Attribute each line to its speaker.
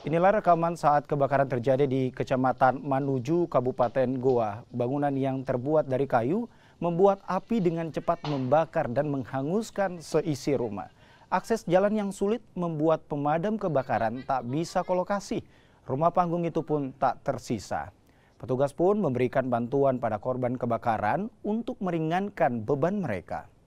Speaker 1: Inilah rekaman saat kebakaran terjadi di Kecamatan Manuju, Kabupaten Goa. Bangunan yang terbuat dari kayu membuat api dengan cepat membakar dan menghanguskan seisi rumah. Akses jalan yang sulit membuat pemadam kebakaran tak bisa kolokasi. Rumah panggung itu pun tak tersisa. Petugas pun memberikan bantuan pada korban kebakaran untuk meringankan beban mereka.